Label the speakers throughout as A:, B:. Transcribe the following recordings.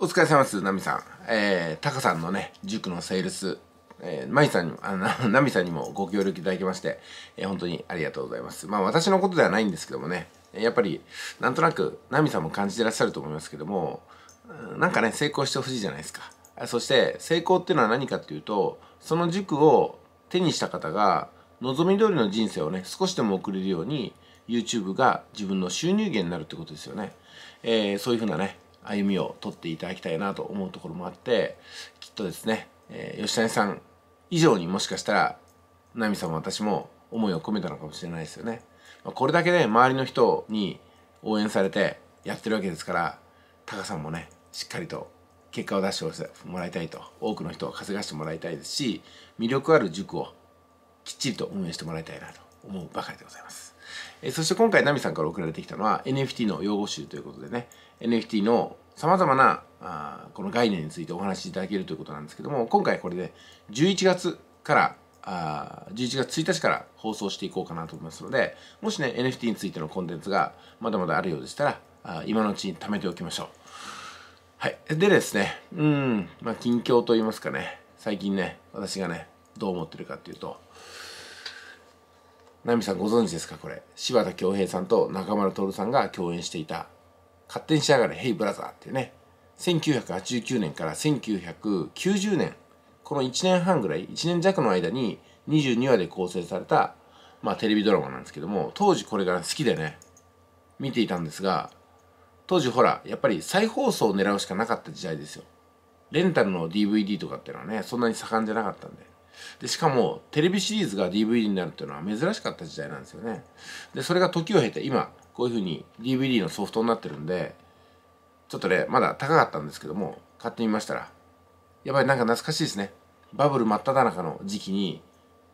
A: お疲れ様です、ナミさん。えー、タカさんのね、塾のセールス、えー、マイさんにも、あの、ナミさんにもご協力いただきまして、えー、本当にありがとうございます。まあ、私のことではないんですけどもね、やっぱり、なんとなく、ナミさんも感じてらっしゃると思いますけども、なんかね、成功してほしいじゃないですか。そして、成功っていうのは何かっていうと、その塾を手にした方が、望み通りの人生をね、少しでも送れるように、YouTube が自分の収入源になるってことですよね。えー、そういうふうなね、歩みを取っていただきたいなと思うところもあってきっとですね、えー、吉谷さん以上にもしかしたら奈美さんも私も思いを込めたのかもしれないですよね。まあ、これだけね周りの人に応援されてやってるわけですからタカさんもねしっかりと結果を出してもらいたいと多くの人を稼がしてもらいたいですし魅力ある塾をきっちりと運営してもらいたいなと思うばかりでございます。えそして今回ナミさんから送られてきたのは NFT の用語集ということでね NFT のさまざまなあこの概念についてお話しいただけるということなんですけども今回これで11月からあ11月1日から放送していこうかなと思いますのでもしね NFT についてのコンテンツがまだまだあるようでしたらあ今のうちに貯めておきましょうはいでですねうんまあ近況と言いますかね最近ね私がねどう思ってるかっていうと奈美さんご存知ですかこれ。柴田恭平さんと中村徹さんが共演していた、勝手にしやがれ、ヘイブラザーっていうね、1989年から1990年、この1年半ぐらい、1年弱の間に22話で構成された、まあテレビドラマなんですけども、当時これが好きでね、見ていたんですが、当時ほら、やっぱり再放送を狙うしかなかった時代ですよ。レンタルの DVD とかっていうのはね、そんなに盛んじゃなかったんで。でしかもテレビシリーズが DVD になるっていうのは珍しかった時代なんですよねでそれが時を経て今こういうふうに DVD のソフトになってるんでちょっとねまだ高かったんですけども買ってみましたらやっぱりなんか懐かしいですねバブル真っ只中の時期に、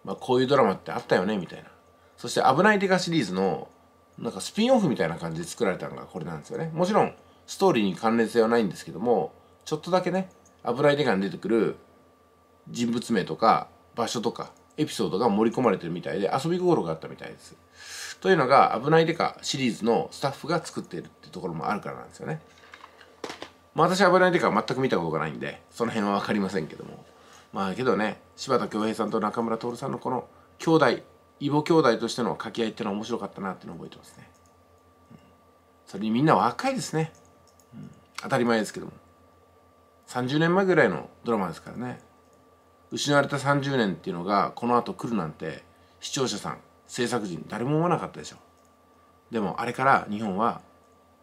A: まあ、こういうドラマってあったよねみたいなそして「危ないデカ」シリーズのなんかスピンオフみたいな感じで作られたのがこれなんですよねもちろんストーリーに関連性はないんですけどもちょっとだけね「危ないデカ」に出てくる人物名とか場所とかエピソードが盛り込まれてるみたいで遊び心があったみたいです。というのが「危ないデカ」シリーズのスタッフが作っているってところもあるからなんですよね。まあ私は危ないデカは全く見たことがないんでその辺は分かりませんけどもまあけどね柴田恭平さんと中村徹さんのこの兄弟異母兄弟としての掛け合いっていうのは面白かったなっていうのを覚えてますね。それにみんな若いですね。当たり前ですけども。30年前ぐらいのドラマですからね。失われた30年っていうのがこの後来るなんて視聴者さん制作人誰も思わなかったでしょでもあれから日本は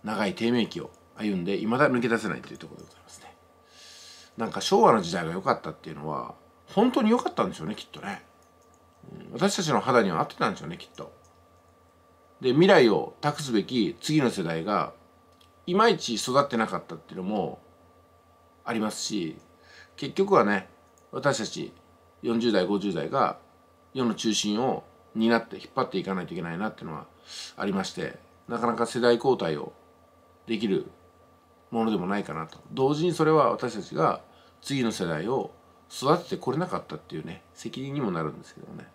A: 長い低迷期を歩んでいまだ抜け出せないというところでございますねなんか昭和の時代が良かったっていうのは本当に良かったんでしょうねきっとね私たちの肌には合ってたんでしょうねきっとで未来を託すべき次の世代がいまいち育ってなかったっていうのもありますし結局はね私たち40代50代が世の中心を担って引っ張っていかないといけないなっていうのはありましてなかなか世代交代をできるものでもないかなと同時にそれは私たちが次の世代を育ててこれなかったっていうね責任にもなるんですけどね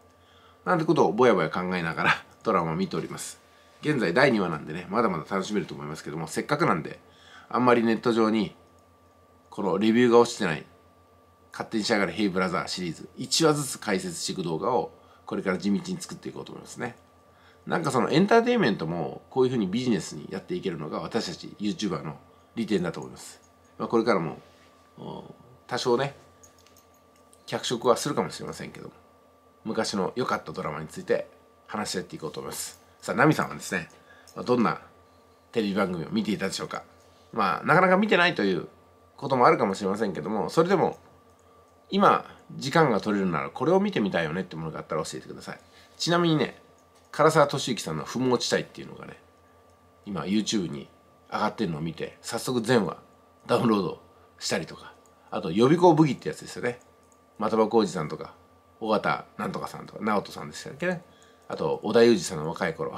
A: なんてことをぼやぼや考えながら ドラマを見ております現在第2話なんでねまだまだ楽しめると思いますけどもせっかくなんであんまりネット上にこのレビューが落ちてない勝手に仕上がるヘイブラザーシリーズ、1話ずつ解説していく動画を、これから地道に作っていこうと思いますね。なんかそのエンターテインメントも、こういうふうにビジネスにやっていけるのが、私たち YouTuber の利点だと思います。まあ、これからも、多少ね、脚色はするかもしれませんけども、昔の良かったドラマについて話し合っていこうと思います。さあ、ナミさんはですね、どんなテレビ番組を見ていたでしょうか。まあ、なかなか見てないということもあるかもしれませんけども、それでも今時間が取れるならこれを見てみたいよねってものがあったら教えてくださいちなみにね唐沢俊之さんの「不毛地帯」っていうのがね今 YouTube に上がってるのを見て早速全話ダウンロードしたりとかあと予備校武器ってやつですよね的場浩二さんとか尾形なんとかさんとか直人さんでしたっけねあと織田裕二さんの若い頃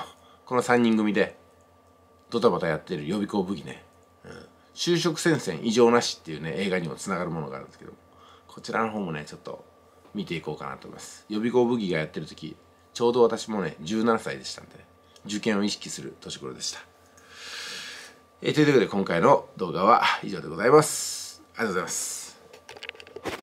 A: この3人組でドタバタやってる予備校武器ね、うん、就職戦線異常なしっていうね映画にもつながるものがあるんですけどこちらの方もねちょっと見ていこうかなと思います予備校武器がやってる時ちょうど私もね17歳でしたんで、ね、受験を意識する年頃でしたえということで今回の動画は以上でございますありがとうございます